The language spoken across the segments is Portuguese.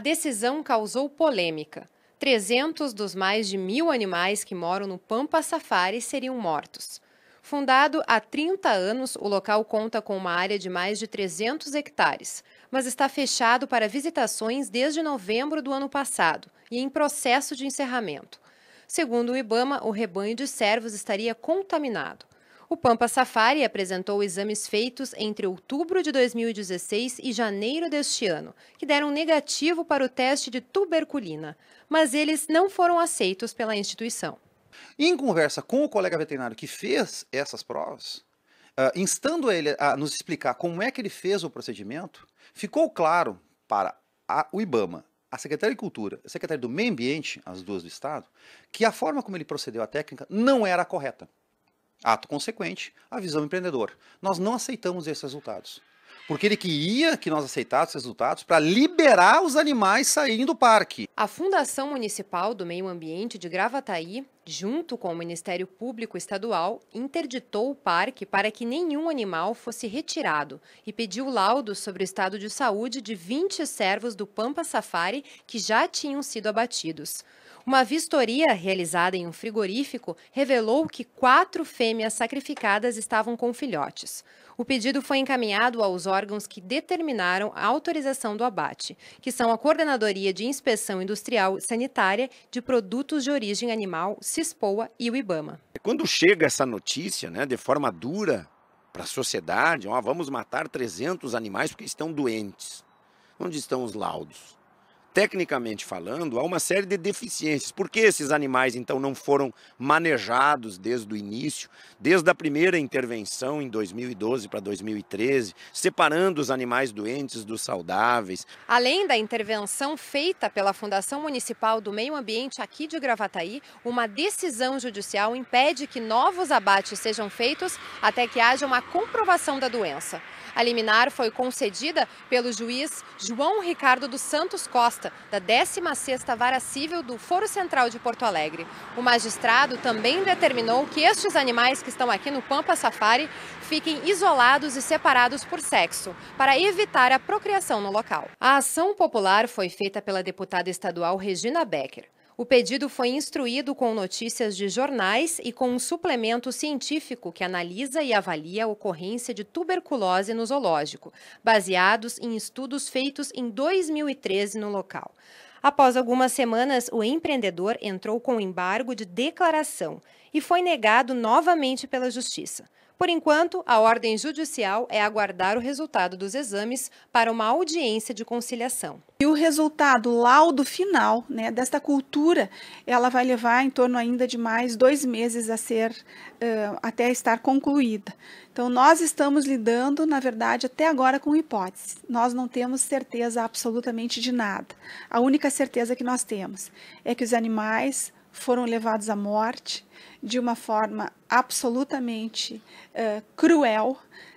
decisão causou polêmica. 300 dos mais de mil animais que moram no Pampa Safari seriam mortos. Fundado há 30 anos, o local conta com uma área de mais de 300 hectares, mas está fechado para visitações desde novembro do ano passado e em processo de encerramento. Segundo o Ibama, o rebanho de servos estaria contaminado. O Pampa Safari apresentou exames feitos entre outubro de 2016 e janeiro deste ano, que deram negativo para o teste de tuberculina, mas eles não foram aceitos pela instituição. Em conversa com o colega veterinário que fez essas provas, Uh, instando ele a nos explicar como é que ele fez o procedimento, ficou claro para a, o IBAMA, a Secretaria de Cultura, a Secretaria do Meio Ambiente, as duas do Estado, que a forma como ele procedeu a técnica não era correta. Ato consequente, a visão empreendedor: Nós não aceitamos esses resultados. Porque ele queria que nós aceitássemos resultados para liberar os animais saírem do parque. A Fundação Municipal do Meio Ambiente de Gravataí, junto com o Ministério Público Estadual, interditou o parque para que nenhum animal fosse retirado e pediu laudos sobre o estado de saúde de 20 servos do Pampa Safari que já tinham sido abatidos. Uma vistoria realizada em um frigorífico revelou que quatro fêmeas sacrificadas estavam com filhotes. O pedido foi encaminhado aos órgãos que determinaram a autorização do abate, que são a Coordenadoria de Inspeção Industrial Sanitária de Produtos de Origem Animal, CISPOA e o IBAMA. Quando chega essa notícia, né, de forma dura para a sociedade, ó, vamos matar 300 animais porque estão doentes. Onde estão os laudos? tecnicamente falando, há uma série de deficiências. Por que esses animais, então, não foram manejados desde o início, desde a primeira intervenção em 2012 para 2013, separando os animais doentes dos saudáveis? Além da intervenção feita pela Fundação Municipal do Meio Ambiente aqui de Gravataí, uma decisão judicial impede que novos abates sejam feitos até que haja uma comprovação da doença. A liminar foi concedida pelo juiz João Ricardo dos Santos Costa, da 16ª Vara Civil do Foro Central de Porto Alegre. O magistrado também determinou que estes animais que estão aqui no Pampa Safari fiquem isolados e separados por sexo, para evitar a procriação no local. A ação popular foi feita pela deputada estadual Regina Becker. O pedido foi instruído com notícias de jornais e com um suplemento científico que analisa e avalia a ocorrência de tuberculose no zoológico, baseados em estudos feitos em 2013 no local. Após algumas semanas, o empreendedor entrou com embargo de declaração e foi negado novamente pela Justiça. Por enquanto, a ordem judicial é aguardar o resultado dos exames para uma audiência de conciliação. E o resultado, o laudo final né, desta cultura, ela vai levar em torno ainda de mais dois meses a ser, uh, até estar concluída. Então, nós estamos lidando, na verdade, até agora com hipóteses. Nós não temos certeza absolutamente de nada. A única certeza que nós temos é que os animais foram levados à morte de uma forma absolutamente uh, cruel,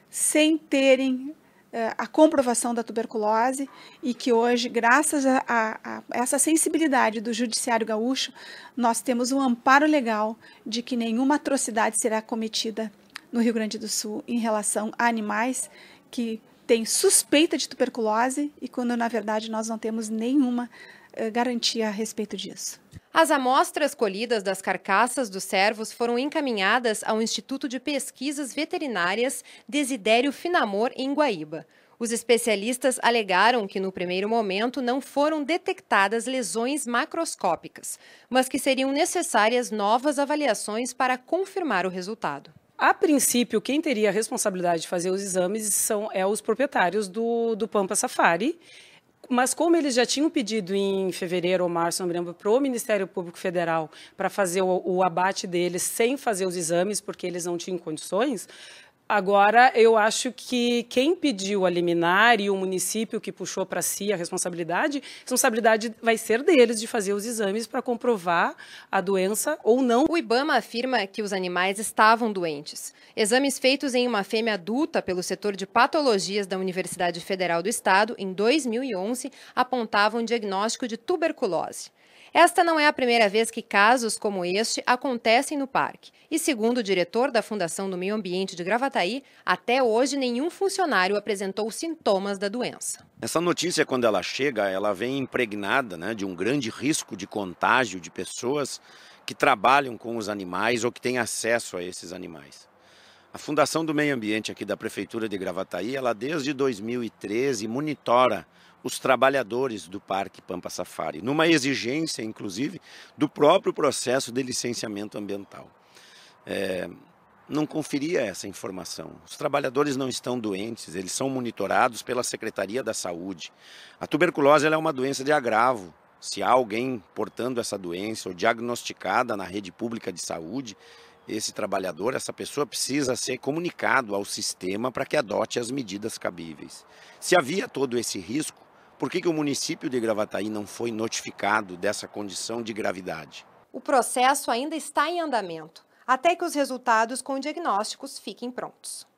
sem terem eh, a comprovação da tuberculose e que hoje, graças a, a, a, essa sensibilidade do judiciário gaúcho, nós temos um amparo legal de que nenhuma atrocidade será cometida no Rio Grande do Sul em relação a animais que têm suspeita de tuberculose e quando na verdade nós não temos nenhuma eh, garantia a respeito disso. As amostras colhidas das carcaças dos servos foram encaminhadas ao Instituto de Pesquisas Veterinárias Desidério Finamor, em Guaíba. Os especialistas alegaram que, no primeiro momento, não foram detectadas lesões macroscópicas, mas que seriam necessárias novas avaliações para confirmar o resultado. A princípio, quem teria a responsabilidade de fazer os exames são é, os proprietários do, do Pampa Safari mas como eles já tinham pedido em fevereiro ou março, não me lembro, para o Ministério Público Federal para fazer o, o, abate deles sem fazer os exames, porque eles não tinham condições, Agora, eu acho que quem pediu a liminar e o município que puxou para si a responsabilidade, a responsabilidade vai ser deles de fazer os exames para comprovar a doença ou não. O Ibama afirma que os animais estavam doentes. Exames feitos em uma fêmea adulta pelo setor de patologias da Universidade Federal do Estado, em 2011, apontavam um diagnóstico de tuberculose. Esta não é a primeira vez que casos como este acontecem no parque. E segundo o diretor da Fundação do Meio Ambiente de Gravataí, Gravataí, tá até hoje nenhum funcionário apresentou sintomas da doença. Essa notícia, quando ela chega, ela vem impregnada né, de um grande risco de contágio de pessoas que trabalham com os animais ou que têm acesso a esses animais. A Fundação do Meio Ambiente aqui da Prefeitura de Gravataí, ela desde 2013 monitora os trabalhadores do Parque Pampa Safari, numa exigência, inclusive, do próprio processo de licenciamento ambiental. É, não conferia essa informação. Os trabalhadores não estão doentes, eles são monitorados pela Secretaria da Saúde. A tuberculose é uma doença de agravo. Se há alguém portando essa doença ou diagnosticada na rede pública de saúde, esse trabalhador, essa pessoa precisa ser comunicado ao sistema para que adote as medidas cabíveis. Se havia todo esse risco, por que, que o município de Gravataí não foi notificado dessa condição de gravidade? O processo ainda está em andamento até que os resultados com diagnósticos fiquem prontos.